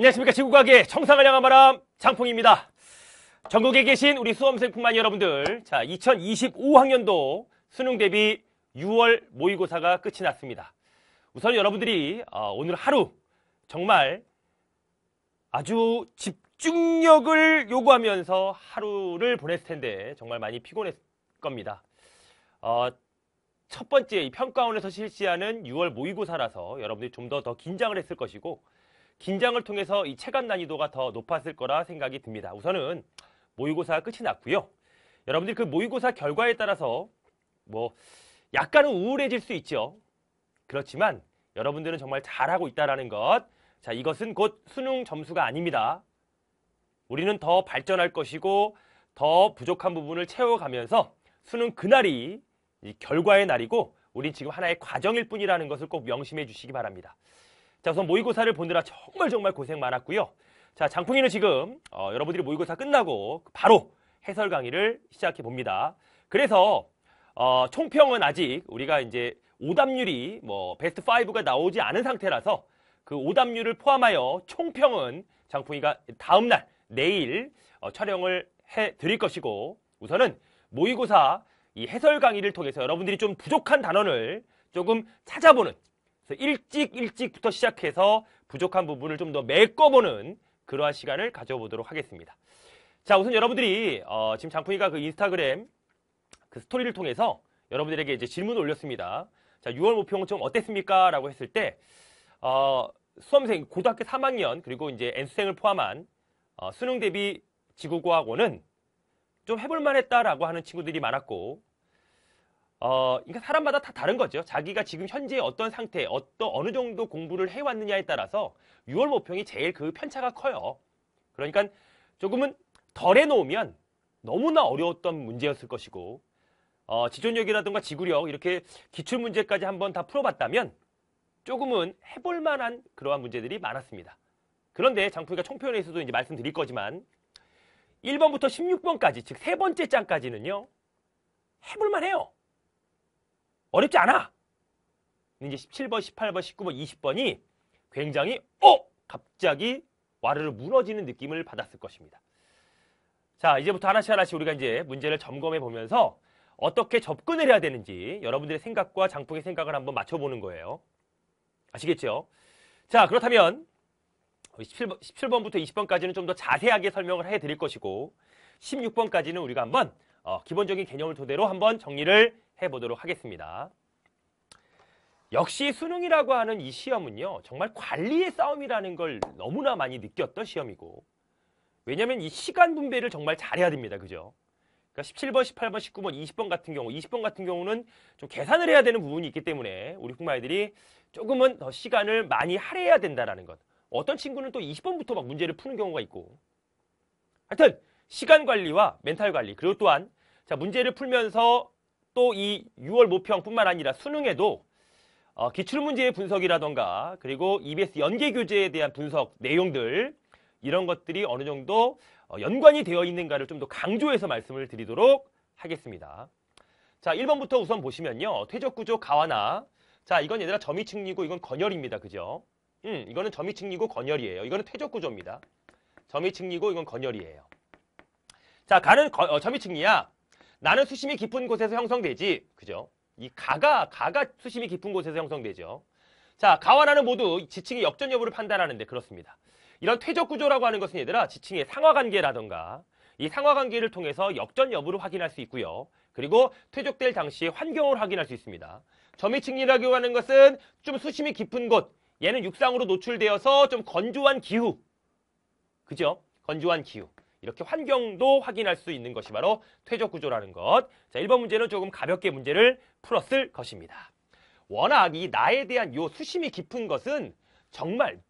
안녕하십니까 지구과학의 청상을 향한 바람 장풍입니다 전국에 계신 우리 수험생뿐만 여러분들 자 2025학년도 수능 대비 6월 모의고사가 끝이 났습니다 우선 여러분들이 어, 오늘 하루 정말 아주 집중력을 요구하면서 하루를 보냈을 텐데 정말 많이 피곤했을 겁니다 어, 첫 번째 평가원에서 실시하는 6월 모의고사라서 여러분들이 좀 더더 더 긴장을 했을 것이고 긴장을 통해서 이 체감 난이도가 더 높았을 거라 생각이 듭니다. 우선은 모의고사 끝이 났고요. 여러분들그 모의고사 결과에 따라서 뭐 약간은 우울해질 수 있죠. 그렇지만 여러분들은 정말 잘하고 있다라는 것. 자, 이것은 곧 수능 점수가 아닙니다. 우리는 더 발전할 것이고 더 부족한 부분을 채워가면서 수능 그날이 결과의 날이고 우린 지금 하나의 과정일 뿐이라는 것을 꼭 명심해 주시기 바랍니다. 자 우선 모의고사를 보느라 정말 정말 고생 많았고요. 자 장풍이는 지금 어, 여러분들이 모의고사 끝나고 바로 해설 강의를 시작해 봅니다. 그래서 어, 총평은 아직 우리가 이제 오답률이 뭐 베스트 5가 나오지 않은 상태라서 그 오답률을 포함하여 총평은 장풍이가 다음 날 내일 어, 촬영을 해 드릴 것이고 우선은 모의고사 이 해설 강의를 통해서 여러분들이 좀 부족한 단어를 조금 찾아보는 일찍 일찍부터 시작해서 부족한 부분을 좀 더 메꿔보는 그러한 시간을 가져보도록 하겠습니다. 자, 우선 여러분들이 어, 지금 장풍이가 그 인스타그램 그 스토리를 통해서 여러분들에게 이제 질문을 올렸습니다. 자, 6월 모평는좀 어땠습니까? 라고 했을 때 어, 수험생 고등학교 3학년 그리고 이제 N수생을 포함한 어, 수능 대비 지구과학원은 좀 해볼 만했다라고 하는 친구들이 많았고 어, 그러니까 사람마다 다 다른 거죠. 자기가 지금 현재 어떤 상태, 어떤 어느 정도 공부를 해왔느냐에 따라서 6월 모평이 제일 그 편차가 커요. 그러니까 조금은 덜 해놓으면 너무나 어려웠던 문제였을 것이고 어, 지존력이라든가 지구력 이렇게 기출 문제까지 한번 다 풀어봤다면 조금은 해볼 만한 그러한 문제들이 많았습니다. 그런데 장풍이가 총표현에서도 이제 말씀드릴 거지만 1번부터 16번까지 즉 세 번째 장까지는요 해볼 만해요. 어렵지 않아. 이제 17번, 18번, 19번, 20번이 굉장히 어 갑자기 와르르 무너지는 느낌을 받았을 것입니다. 자, 이제부터 하나씩 하나씩 우리가 이제 문제를 점검해 보면서 어떻게 접근을 해야 되는지 여러분들의 생각과 장풍의 생각을 한번 맞춰보는 거예요. 아시겠죠? 자, 그렇다면 17번, 17번부터 20번까지는 좀 더 자세하게 설명을 해 드릴 것이고 16번까지는 우리가 한번 어, 기본적인 개념을 토대로 한번 정리를 해보도록 하겠습니다. 역시 수능이라고 하는 이 시험은요. 정말 관리의 싸움이라는 걸 너무나 많이 느꼈던 시험이고 왜냐하면 이 시간 분배를 정말 잘해야 됩니다. 그죠? 그러니까 17번, 18번, 19번, 20번 같은 경우 20번 같은 경우는 좀 계산을 해야 되는 부분이 있기 때문에 우리 북마이들이 조금은 더 시간을 많이 할애해야 된다라는 것 어떤 친구는 또 20번부터 막 문제를 푸는 경우가 있고 하여튼 시간 관리와 멘탈 관리 그리고 또한 자 문제를 풀면서 또 이 6월 모평뿐만 아니라 수능에도 어, 기출문제의 분석이라던가 그리고 EBS 연계 교재에 대한 분석 내용들 이런 것들이 어느 정도 어, 연관이 되어 있는가를 좀 더 강조해서 말씀을 드리도록 하겠습니다. 자, 1번부터 우선 보시면요. 퇴적구조 가와나 자, 이건 얘들아 점이층이고 이건 건열입니다. 그죠? 음, 이거는 점이층이고 건열이에요. 이거는 퇴적구조입니다. 점이층이고 이건 건열이에요. 자, 가는 거, 어, 점유층이야. 나는 수심이 깊은 곳에서 형성되지. 그죠? 이 가가, 가가 수심이 깊은 곳에서 형성되죠. 자, 가와 나는 모두 지층의 역전 여부를 판단하는데 그렇습니다. 이런 퇴적 구조라고 하는 것은 얘들아 지층의 상하관계라던가 이 상하관계를 통해서 역전 여부를 확인할 수 있고요. 그리고 퇴적될 당시의 환경을 확인할 수 있습니다. 점유층이라고 하는 것은 좀 수심이 깊은 곳, 얘는 육상으로 노출되어서 좀 건조한 기후, 그죠? 건조한 기후. 이렇게 환경도 확인할 수 있는 것이 바로 퇴적 구조라는 것. 자, 1번 문제는 조금 가볍게 문제를 풀었을 것입니다. 워낙 이 나에 대한 요 수심이 깊은 것은 정말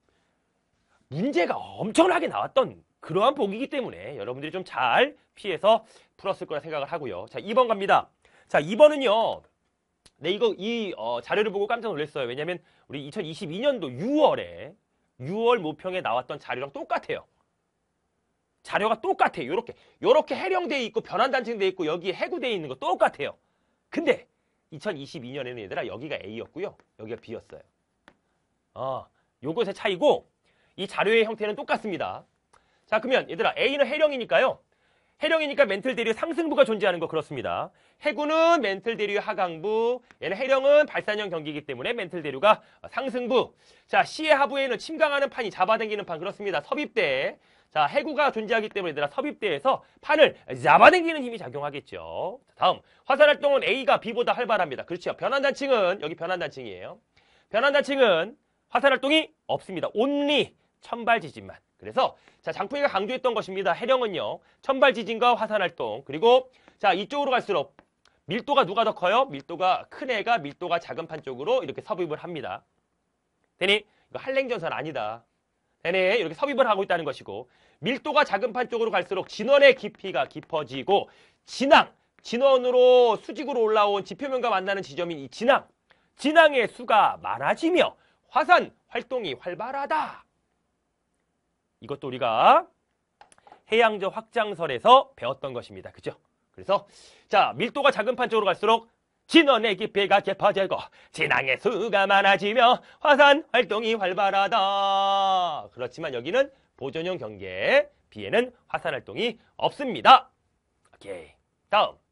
문제가 엄청나게 나왔던 그러한 복이기 때문에 여러분들이 좀 잘 피해서 풀었을 거라 생각을 하고요. 자, 2번 갑니다. 자, 2번은요. 네, 이거 이 어, 자료를 보고 깜짝 놀랐어요. 왜냐면 우리 2022년도 6월에 6월 모평에 나왔던 자료랑 똑같아요. 자료가 똑같아요. 이렇게 이렇게 해령돼 있고 변환 단층돼 있고 여기 에 해구돼 있는 거 똑같아요. 근데 2022년에는 얘들아 여기가 A였고요. 여기가 B였어요. 어, 요것의 차이고 이 자료의 형태는 똑같습니다. 자 그러면 얘들아 A는 해령이니까요. 해령이니까 멘틀 대류 상승부가 존재하는 거 그렇습니다. 해구는 멘틀 대류 하강부, 얘는 해령은 발산형 경기이기 때문에 멘틀 대류가 상승부. 자, C의 하부에는 침강하는 판이 잡아당기는 판 그렇습니다. 섭입대. 자, 해구가 존재하기 때문에 얘들아 섭입대에서 판을 잡아당기는 힘이 작용하겠죠. 다음, 화살활동은 A가 B보다 활발합니다. 그렇죠. 변환단층은, 여기 변환단층이에요. 변환단층은 화살활동이 없습니다. 온리 천발지진만. 그래서 자 장풍이가 강조했던 것입니다. 해령은요. 천발지진과 화산활동 그리고 자 이쪽으로 갈수록 밀도가 누가 더 커요? 밀도가 큰 애가 밀도가 작은 판 쪽으로 이렇게 섭입을 합니다. 되니 이거 한랭전선 아니다. 내내 이렇게 섭입을 하고 있다는 것이고 밀도가 작은 판 쪽으로 갈수록 진원의 깊이가 깊어지고 진앙 진원으로 수직으로 올라온 지표면과 만나는 지점인 이진앙진앙의 수가 많아지며 화산 활동이 활발하다. 이것도 우리가 해양저 확장설에서 배웠던 것입니다. 그죠? 그래서 자 밀도가 작은 판 쪽으로 갈수록 진원의 깊이가 깊어지고 진앙의 수가 많아지며 화산 활동이 활발하다. 그렇지만 여기는 보존형 경계에 비에는 화산 활동이 없습니다. 오케이. 다음.